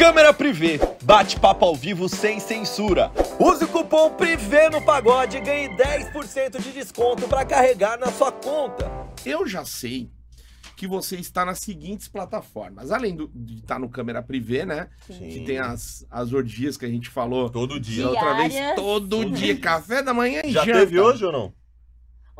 Câmera Privé, bate-papo ao vivo sem censura. Use o cupom PRIVÉ no pagode e ganhe 10% de desconto para carregar na sua conta. Eu já sei que você está nas seguintes plataformas. Além do, de estar tá no Câmera Privé, né? Sim. Que tem as, as orgias que a gente falou. Todo dia. Outra vez, todo dia. Café da manhã e Já janta. teve hoje ou não?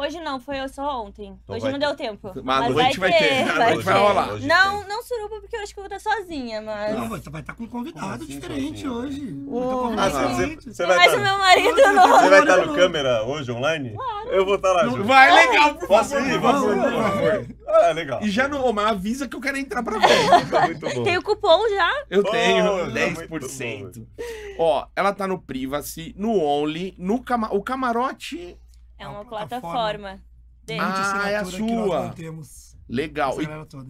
Hoje não, foi só ontem. Então hoje não ter. deu tempo. Mas, mas noite vai ter. ter. Vai, vai, ter. vai rolar. Não, não suruba, porque eu acho que eu vou estar sozinha, mas. Não, você vai estar com um convidado assim, diferente sozinha? hoje. ah, você, você vai mas tá... o meu marido não. Você vai tá estar no câmera hoje online? Claro. Eu vou estar tá lá. junto. vai, legal, por favor. Posso ir, posso ir, por favor. Ah, legal. E já no Omar, avisa que eu quero entrar pra ver. muito bom. Tem o cupom já? Eu tenho tá oh, 10%. Ó, ela tá no Privacy, no Only, no o camarote é uma, uma plataforma. plataforma. Ah, é a sua. Legal.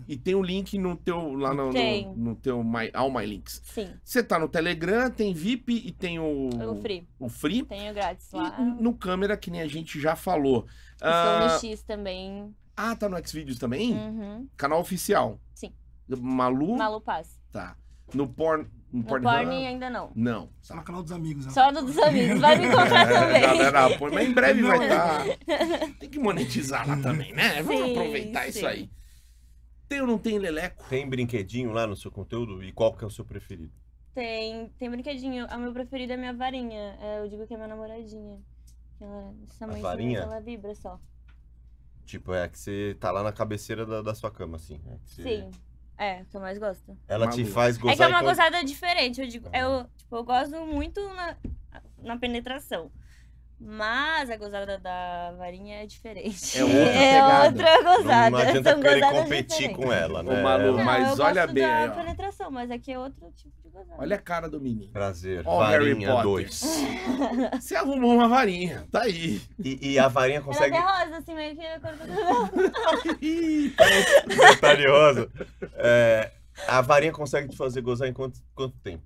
E, e, tem o um link no teu lá no, no, no, teu My, All My Links. Sim. Você tá no Telegram, tem VIP e tem o o free. O free. Tem o grátis lá. E no câmera que nem a gente já falou. E ah, sou no X também. Ah, tá no Xvideos também? Uhum. Canal oficial. Sim. Malu Malu Paz. Tá. No porn. No, no porn, porn ainda não. Não. Só no canal dos amigos. Né? Só no dos amigos. Vai me encontrar é, também. Galera, mas em breve vai estar. Tá. Tem que monetizar lá também, né? Vamos sim, aproveitar sim. isso aí. Tem ou não tem Leleco? Tem brinquedinho lá no seu conteúdo? E qual que é o seu preferido? Tem, tem brinquedinho. O meu preferido é a minha varinha. É, eu digo que é minha namoradinha. Ela, varinha? Ela vibra só. Tipo, é a que você tá lá na cabeceira da, da sua cama, assim. É você... Sim. É, que eu mais gosto. Ela Malu. te faz gostar. É que é uma gozada diferente. Eu, digo, eu, tipo, eu gosto muito na, na penetração. Mas a gozada da varinha é diferente. É outra, é outra gozada. Não, quero adianta São querer competir diferentes. com ela, né? Ô, Malu, não, mas olha bem. Da aí, ó. Não, mas aqui é, é outro tipo de gozar né? Olha a cara do menino. Prazer. Ó, varinha 2. Você arrumou uma varinha, tá aí. E, e a varinha consegue. Ela é rosa, assim, meio que a rosa. É, a varinha consegue te fazer gozar em quanto, quanto tempo?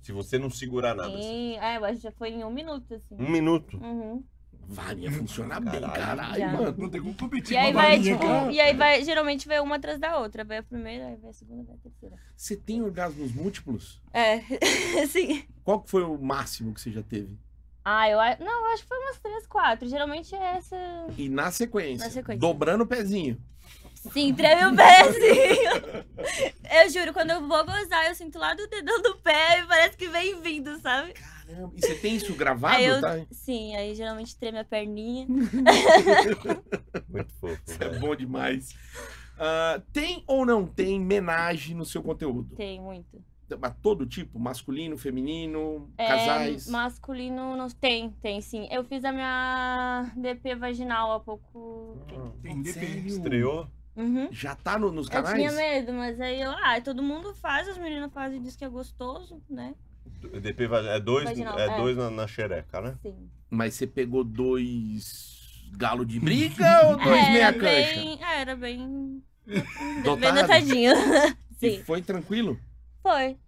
Se você não segurar nada. Sim, assim. é, eu acho que já foi em um minuto, assim. Um minuto? Uhum. Varinha funciona bem, caralho, mano. Não tem como competir e aí vai, tipo, E aí vai, geralmente vai uma atrás da outra. Vai a primeira, aí vai a segunda, vai a terceira. Você tem orgasmos múltiplos? É, sim. Qual que foi o máximo que você já teve? Ah, eu acho. Não, acho que foi umas três, quatro. Geralmente é essa. E na sequência, na sequência. dobrando o pezinho. Sim, treme o pezinho. eu juro, quando eu vou gozar, eu sinto lá do dedão do pé e parece que vem vindo, sabe? Caramba. Caramba, e você tem isso gravado, eu, tá? Sim, aí geralmente treme a perninha. Muito fofo. Isso é bom demais. Uh, tem ou não tem homenagem no seu conteúdo? Tem, muito. Mas todo tipo? Masculino, feminino, é, casais? Masculino não tem, tem sim. Eu fiz a minha DP vaginal há pouco. Ah, tem DP? Estreou? Uhum. Já tá no, nos canais? Eu tinha medo, mas aí eu, ah, todo mundo faz, as meninas fazem e diz que é gostoso, né? DP é dois, é, é dois é. Na, na xereca, né? Sim. Mas você pegou dois galo de briga ou dois é, meia cancha? Bem, era bem. Dotado. Bem dotadinho. Sim. E foi tranquilo? Foi.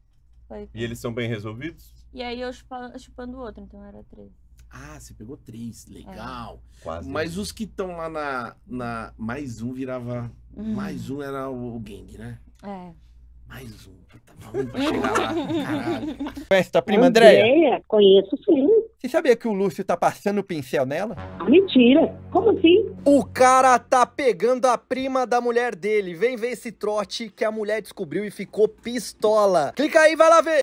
foi. Foi. E eles são bem resolvidos? E aí eu chupando, chupando o outro, então era três. Ah, você pegou três, legal. É. Quase. Mas os que estão lá na, na. Mais um virava. Uhum. Mais um era o, o gangue, né? É. Mais um. Puta, vamos chegar lá. Caralho. Conhece tua prima Andréia? Andréia, conheço sim. Você sabia que o Lúcio tá passando o pincel nela? Ah, mentira. Como assim? O cara tá pegando a prima da mulher dele. Vem ver esse trote que a mulher descobriu e ficou pistola. Clica aí, vai lá ver.